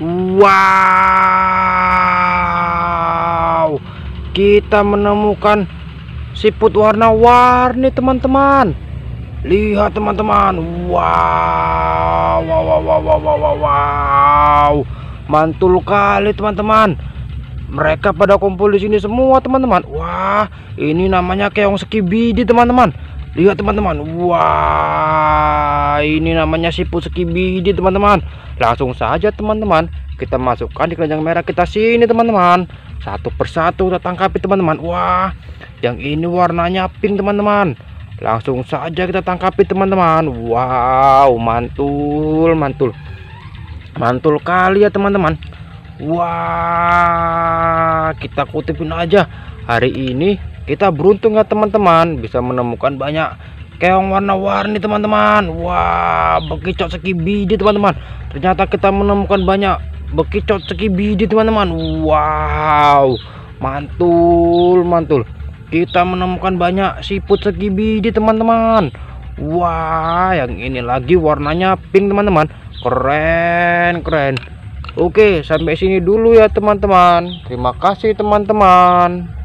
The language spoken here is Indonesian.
Wow Kita menemukan Siput warna-warni teman-teman Lihat teman-teman wow. wow Wow wow wow wow wow Mantul kali teman-teman Mereka pada kumpul di sini semua teman-teman Wah ini namanya keong sekibidi teman-teman Lihat teman-teman. Wah, ini namanya siput sekibidi teman-teman. Langsung saja teman-teman kita masukkan di keranjang merah kita sini teman-teman. Satu persatu kita tangkapi teman-teman. Wah, yang ini warnanya pink teman-teman. Langsung saja kita tangkapi teman-teman. Wow, mantul, mantul. Mantul kali ya teman-teman. Wah, kita kutipin aja. Hari ini kita beruntung ya teman-teman bisa menemukan banyak keong warna-warni teman-teman wah bekicot sekibidi teman-teman ternyata kita menemukan banyak bekicot sekibidi teman-teman wow mantul mantul kita menemukan banyak siput sekibidi teman-teman wah yang ini lagi warnanya pink teman-teman keren keren Oke, sampai sini dulu ya teman-teman. Terima kasih teman-teman.